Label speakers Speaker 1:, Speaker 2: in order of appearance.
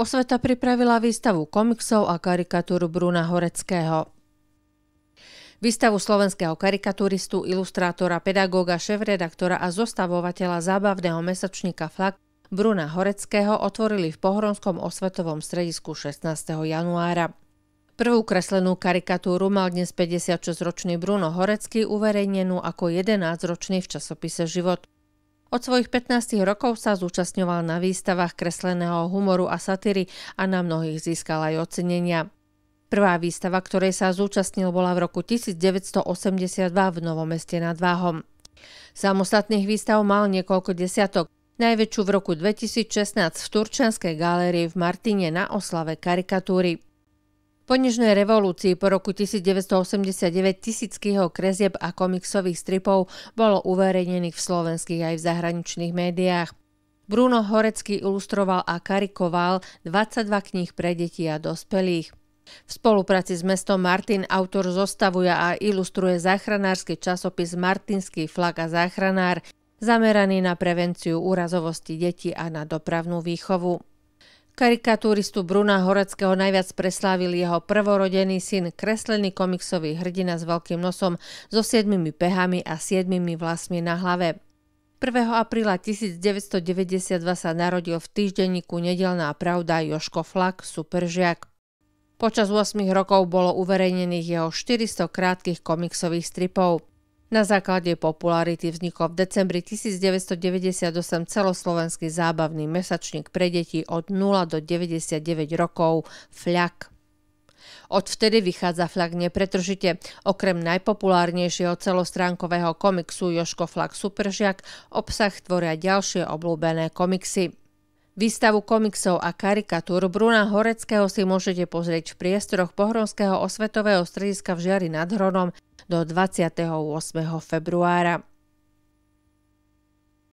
Speaker 1: Osveta pripravila výstavu komiksov a karikatúru Bruna Horeckého. Výstavu slovenského karikaturistu, ilustrátora, pedagóga, šéf-redaktora a zostavovateľa zábavného mesačníka Flak Bruna Horeckého otvorili v Pohronskom osvetovom stredisku 16. januára. Prvú kreslenú karikatúru mal dnes 56-ročný Bruno Horecký uverejnenú ako 11-ročný v časopise Život. Od svojich 15 rokov sa zúčastňoval na výstavách kresleného humoru a satíry a na mnohých získal aj ocenenia. Prvá výstava, ktorej sa zúčastnil, bola v roku 1982 v Novom meste nad Váhom. Samostatných výstav mal niekoľko desiatok, najväčšiu v roku 2016 v Turčianskej galérii v Martine na oslave karikatúry. Po nižnej revolúcii po roku 1989 tisícky jeho kresieb a komiksových stripov bolo uverejnených v slovenských aj v zahraničných médiách. Bruno Horecký ilustroval a karikoval 22 kníh pre deti a dospelých. V spolupráci s mestom Martin autor zostavuje a ilustruje záchranársky časopis Martinský flag a záchranár, zameraný na prevenciu úrazovosti detí a na dopravnú výchovu. Karikatúristu Bruna Horeckého najviac preslávil jeho prvorodený syn, kreslený komiksový hrdina s veľkým nosom, so siedmimi pehami a siedmimi vlasmi na hlave. 1. apríla 1992 sa narodil v týždenníku Nedelná pravda Joško Flak, superžiak. Počas 8 rokov bolo uverejnených jeho 400 krátkých komiksových stripov. Na základe popularity vznikol v decembri 1998 celoslovenský zábavný mesačník pre deti od 0 do 99 rokov Fľak. Odvtedy vychádza Fľak nepretržite. Okrem najpopulárnejšieho celostránkového komiksu Joško Fľak Superžiak obsah tvoria ďalšie obľúbené komiksy. Výstavu komiksov a karikatúr Bruna Horeckého si môžete pozrieť v priestoroch Pohronského osvetového strediska v Žiari nad Hronom do 28. februára.